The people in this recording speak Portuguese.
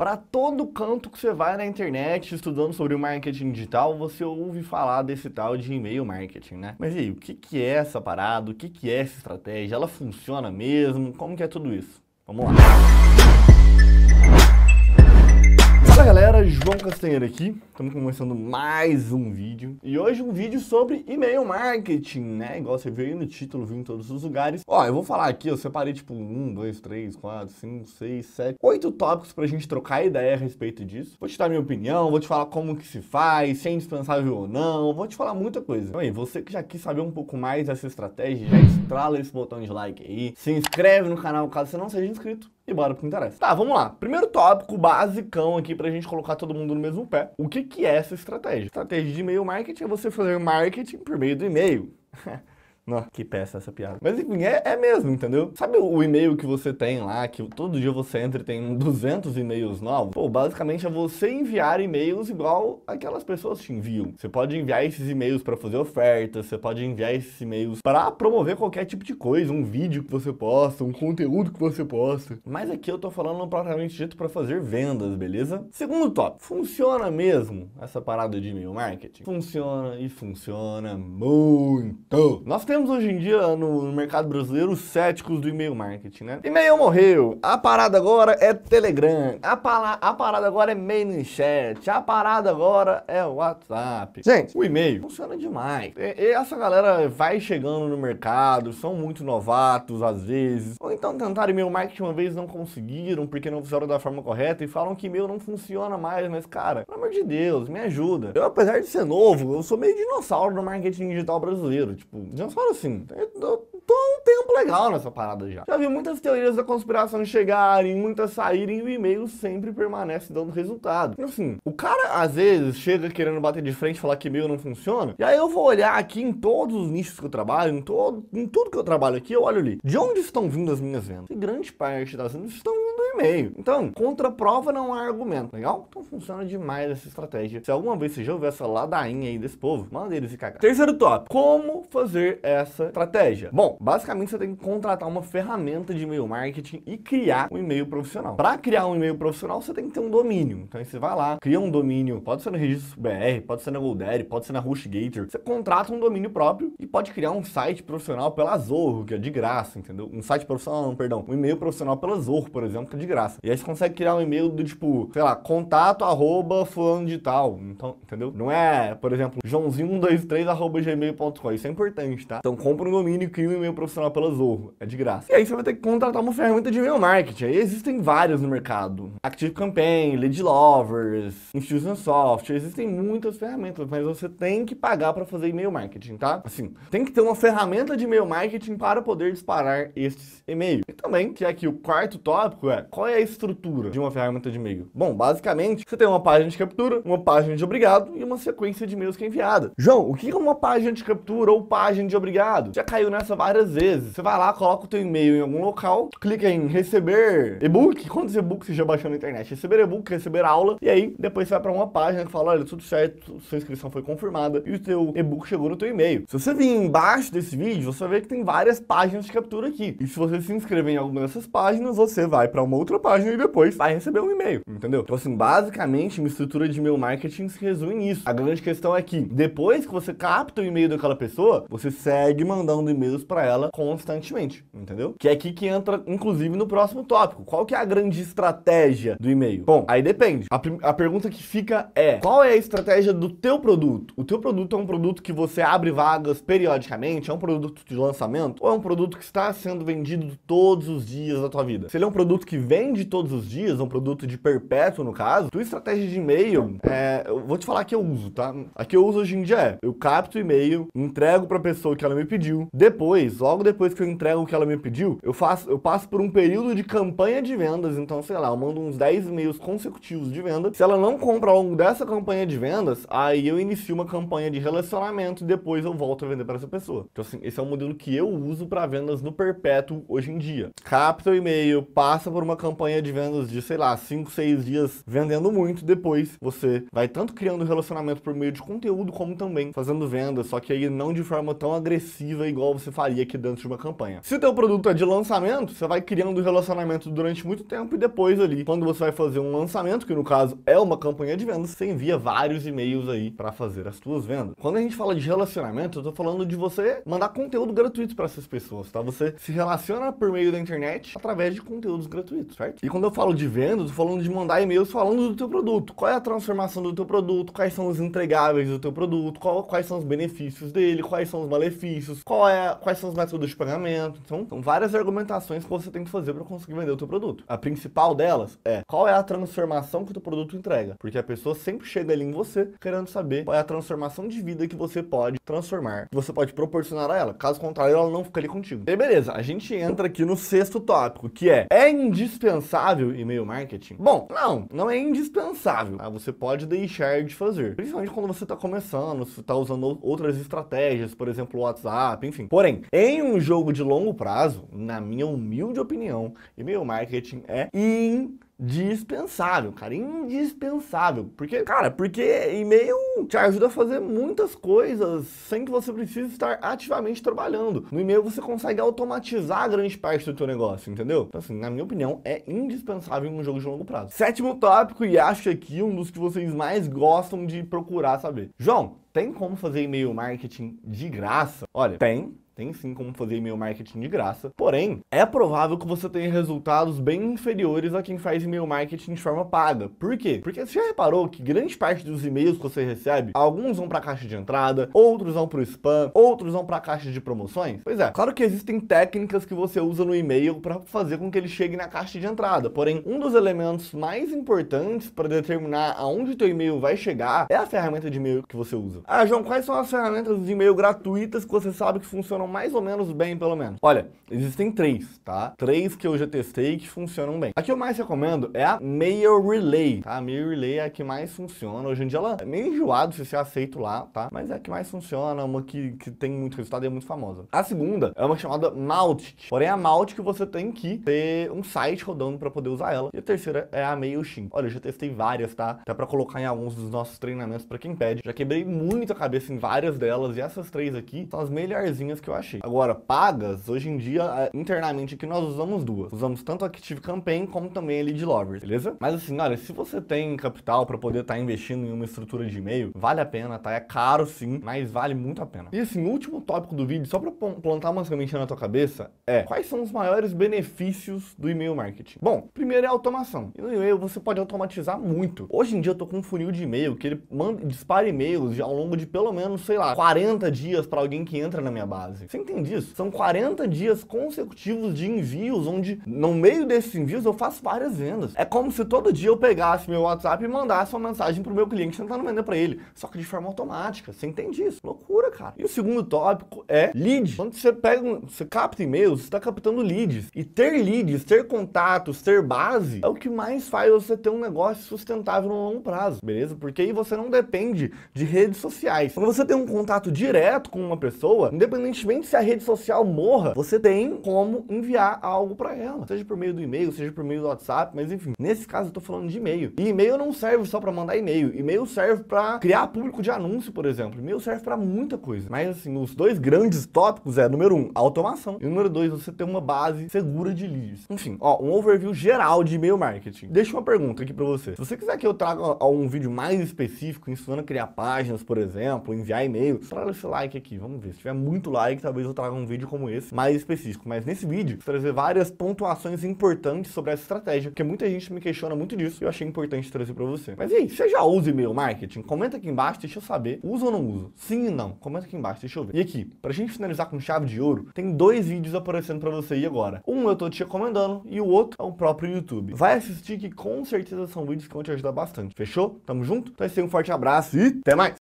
Para todo canto que você vai na internet estudando sobre marketing digital, você ouve falar desse tal de e-mail marketing, né? Mas e aí, o que, que é essa parada? O que, que é essa estratégia? Ela funciona mesmo? Como que é tudo isso? Vamos lá! Fala galera, João Castanheira aqui, estamos começando mais um vídeo e hoje um vídeo sobre e-mail marketing, né? Igual você viu aí no título, viu em todos os lugares. Ó, eu vou falar aqui, eu separei tipo um, dois, três, quatro, cinco, seis, sete, oito tópicos pra gente trocar ideia a respeito disso. Vou te dar minha opinião, vou te falar como que se faz, se é indispensável ou não, vou te falar muita coisa. Então aí, você que já quis saber um pouco mais dessa estratégia, já estrala esse botão de like aí, se inscreve no canal caso você não seja inscrito e bora pro que interessa. Tá, vamos lá. Primeiro tópico basicão aqui pra gente colocar todo mundo no mesmo pé. O que, que é essa estratégia? Estratégia de e-mail marketing é você fazer marketing por meio do e-mail. que peça essa piada. Mas enfim, é, é mesmo, entendeu? Sabe o e-mail que você tem lá, que todo dia você entra e tem 200 e-mails novos? Pô, basicamente é você enviar e-mails igual aquelas pessoas te enviam. Você pode enviar esses e-mails para fazer ofertas, você pode enviar esses e-mails para promover qualquer tipo de coisa, um vídeo que você posta, um conteúdo que você posta. Mas aqui eu tô falando propriamente dito para fazer vendas, beleza? Segundo top, funciona mesmo essa parada de e-mail marketing? Funciona e funciona muito. Nós temos temos hoje em dia no mercado brasileiro os céticos do e-mail marketing, né? E-mail morreu, a parada agora é Telegram, a, a parada agora é mailing chat, a parada agora é WhatsApp. Gente, o e-mail funciona demais. E, e essa galera vai chegando no mercado, são muito novatos às vezes, ou então tentaram e-mail marketing uma vez não conseguiram porque não fizeram da forma correta e falam que e-mail não funciona mais, mas cara, pelo amor de Deus, me ajuda. Eu, apesar de ser novo, eu sou meio dinossauro no marketing digital brasileiro, tipo, dinossauro assim, eu tô um tempo legal nessa parada já. Já vi muitas teorias da conspiração chegarem, muitas saírem e o e-mail sempre permanece dando resultado. Assim, o cara às vezes chega querendo bater de frente e falar que e-mail não funciona, e aí eu vou olhar aqui em todos os nichos que eu trabalho, em, todo, em tudo que eu trabalho aqui, eu olho ali. De onde estão vindo as minhas vendas? E grande parte das vendas estão meio. Então, contra prova não há argumento, legal? Então funciona demais essa estratégia. Se alguma vez você já ouviu essa ladainha aí desse povo, manda eles se cagar. Terceiro top, como fazer essa estratégia? Bom, basicamente você tem que contratar uma ferramenta de e-mail marketing e criar um e-mail profissional. Para criar um e-mail profissional, você tem que ter um domínio. Então você vai lá, cria um domínio, pode ser no Registro BR, pode ser na GoDaddy, pode ser na HostGator. Você contrata um domínio próprio e pode criar um site profissional pela Zorro, que é de graça, entendeu? Um site profissional, não, perdão, um e-mail profissional pela Zorro, por exemplo, que é de graça. E aí você consegue criar um e-mail do tipo, sei lá, contato arroba fulano de tal. Então, entendeu? Não é, por exemplo, joãozinho123 gmail.com. Isso é importante, tá? Então compra um domínio e cria um e-mail profissional pela Zorro. É de graça. E aí você vai ter que contratar uma ferramenta de e-mail marketing. Aí existem várias no mercado. Active Campaign, Lead Lovers, Institution Software, Existem muitas ferramentas, mas você tem que pagar para fazer e-mail marketing, tá? Assim, tem que ter uma ferramenta de e-mail marketing para poder disparar esses e-mails. E também, que é aqui o quarto tópico é qual é a estrutura de uma ferramenta de e-mail? Bom, basicamente, você tem uma página de captura, uma página de obrigado e uma sequência de e-mails que é enviada. João, o que é uma página de captura ou página de obrigado? Já caiu nessa várias vezes. Você vai lá, coloca o teu e-mail em algum local, clica em receber e-book, quantos e-books você já baixou na internet? Receber e-book, receber aula, e aí depois você vai para uma página que fala, olha, tudo certo, sua inscrição foi confirmada e o teu e-book chegou no teu e-mail. Se você vir embaixo desse vídeo, você vai ver que tem várias páginas de captura aqui. E se você se inscrever em alguma dessas páginas, você vai para uma outra outra página e depois vai receber um e-mail, entendeu? Então, assim, basicamente, uma estrutura de e-mail marketing se resume nisso. A grande questão é que, depois que você capta o e-mail daquela pessoa, você segue mandando e-mails para ela constantemente, entendeu? Que é aqui que entra, inclusive, no próximo tópico. Qual que é a grande estratégia do e-mail? Bom, aí depende. A, a pergunta que fica é, qual é a estratégia do teu produto? O teu produto é um produto que você abre vagas periodicamente? É um produto de lançamento? Ou é um produto que está sendo vendido todos os dias da tua vida? Se ele é um produto que vende todos os dias, um produto de perpétuo no caso, tua estratégia de e-mail, é, eu vou te falar que eu uso, tá? A que eu uso hoje em dia é, eu capto o e-mail, entrego a pessoa que ela me pediu, depois, logo depois que eu entrego o que ela me pediu, eu faço, eu passo por um período de campanha de vendas, então sei lá, eu mando uns 10 e-mails consecutivos de venda, se ela não compra ao longo dessa campanha de vendas, aí eu inicio uma campanha de relacionamento e depois eu volto a vender para essa pessoa. Então assim, esse é um modelo que eu uso para vendas no perpétuo hoje em dia. Capta o e-mail, passa por uma campanha de vendas de, sei lá, 5, 6 dias vendendo muito, depois você vai tanto criando relacionamento por meio de conteúdo, como também fazendo vendas, só que aí não de forma tão agressiva igual você faria aqui dentro de uma campanha. Se o teu produto é de lançamento, você vai criando relacionamento durante muito tempo e depois ali, quando você vai fazer um lançamento, que no caso é uma campanha de vendas, você envia vários e-mails aí para fazer as suas vendas. Quando a gente fala de relacionamento, eu tô falando de você mandar conteúdo gratuito para essas pessoas, tá? Você se relaciona por meio da internet através de conteúdos gratuitos produto, certo? E quando eu falo de vendas eu tô falando de mandar e-mails falando do teu produto. Qual é a transformação do teu produto? Quais são os entregáveis do teu produto? Qual, quais são os benefícios dele? Quais são os malefícios? Qual é, quais são os métodos de pagamento? Então, são várias argumentações que você tem que fazer para conseguir vender o teu produto. A principal delas é qual é a transformação que o teu produto entrega, porque a pessoa sempre chega ali em você querendo saber qual é a transformação de vida que você pode transformar, que você pode proporcionar a ela. Caso contrário, ela não fica ali contigo. E beleza, a gente entra aqui no sexto tópico, que é é indispensável indispensável e-mail marketing? Bom, não, não é indispensável. Tá? Você pode deixar de fazer. Principalmente quando você está começando, se está usando outras estratégias, por exemplo, o WhatsApp, enfim. Porém, em um jogo de longo prazo, na minha humilde opinião, e-mail marketing é in dispensável, cara, indispensável. Porque, cara, porque e-mail te ajuda a fazer muitas coisas sem que você precise estar ativamente trabalhando. No e-mail você consegue automatizar grande parte do teu negócio, entendeu? Então, assim, na minha opinião, é indispensável em um jogo de longo prazo. Sétimo tópico, e acho aqui um dos que vocês mais gostam de procurar saber. João, tem como fazer e-mail marketing de graça? Olha, tem, tem sim como fazer e-mail marketing de graça. Porém, é provável que você tenha resultados bem inferiores a quem faz e-mail marketing de forma paga. Por quê? Porque você já reparou que grande parte dos e-mails que você recebe, alguns vão para a caixa de entrada, outros vão para o spam, outros vão para a caixa de promoções? Pois é, claro que existem técnicas que você usa no e-mail para fazer com que ele chegue na caixa de entrada. Porém, um dos elementos mais importantes para determinar aonde teu e-mail vai chegar é a ferramenta de e-mail que você usa. Ah, João, quais são as ferramentas de e-mail gratuitas que você sabe que funcionam mais ou menos bem, pelo menos. Olha, existem três, tá? Três que eu já testei que funcionam bem. A que eu mais recomendo é a Mail Relay, tá? A Mail Relay é a que mais funciona. Hoje em dia ela é meio enjoado se você aceito lá, tá? Mas é a que mais funciona, é uma que, que tem muito resultado e é muito famosa. A segunda é uma chamada Maltic. Porém, é a que você tem que ter um site rodando para poder usar ela. E a terceira é a MailChimp. Olha, eu já testei várias, tá? Até para colocar em alguns dos nossos treinamentos para quem pede. Já quebrei muito a cabeça em várias delas e essas três aqui são as melhorzinhas que eu achei. Agora, pagas, hoje em dia, é, internamente aqui nós usamos duas. Usamos tanto a Active Campaign como também a Lead lovers beleza? Mas assim, olha, se você tem capital para poder estar tá investindo em uma estrutura de e-mail, vale a pena, tá? É caro sim, mas vale muito a pena. E assim, o último tópico do vídeo, só para plantar uma semente na tua cabeça, é quais são os maiores benefícios do e-mail marketing? Bom, primeiro é a automação. E no e-mail você pode automatizar muito. Hoje em dia eu tô com um funil de e-mail que ele manda, dispara e-mails ao longo de pelo menos, sei lá, 40 dias para alguém que entra na minha base assim. Você entende isso? São 40 dias consecutivos de envios, onde no meio desses envios eu faço várias vendas. É como se todo dia eu pegasse meu WhatsApp e mandasse uma mensagem pro meu cliente tentando vender para ele, só que de forma automática. Você entende isso? Loucura, cara. E o segundo tópico é lead. Quando você pega, um, você capta e-mails, você está captando leads. E ter leads, ter contatos, ter base é o que mais faz você ter um negócio sustentável no longo prazo, beleza? Porque aí você não depende de redes sociais. Quando você tem um contato direto com uma pessoa, independentemente independentemente se a rede social morra, você tem como enviar algo para ela, seja por meio do e-mail, seja por meio do WhatsApp, mas enfim, nesse caso eu tô falando de e-mail. E e-mail não serve só para mandar e-mail, e-mail serve para criar público de anúncio, por exemplo. E-mail serve para muita coisa. Mas assim, os dois grandes tópicos é número um, automação, e número dois, você ter uma base segura de leads. Enfim, ó, um overview geral de e-mail marketing. Deixa uma pergunta aqui para você. Se você quiser que eu traga algum um vídeo mais específico ensinando a criar páginas, por exemplo, enviar e-mail, traga esse like aqui, vamos ver. Se tiver muito like, que talvez eu traga um vídeo como esse, mais específico. Mas nesse vídeo, vou trazer várias pontuações importantes sobre essa estratégia, porque muita gente me questiona muito disso e eu achei importante trazer para você. Mas e aí, você já usa e-mail marketing? Comenta aqui embaixo, deixa eu saber. Usa ou não uso? Sim e não? Comenta aqui embaixo, deixa eu ver. E aqui, pra gente finalizar com chave de ouro, tem dois vídeos aparecendo para você aí agora. Um eu tô te recomendando e o outro é o próprio YouTube. Vai assistir que com certeza são vídeos que vão te ajudar bastante. Fechou? Tamo junto? Então é isso aí, um forte abraço e até mais!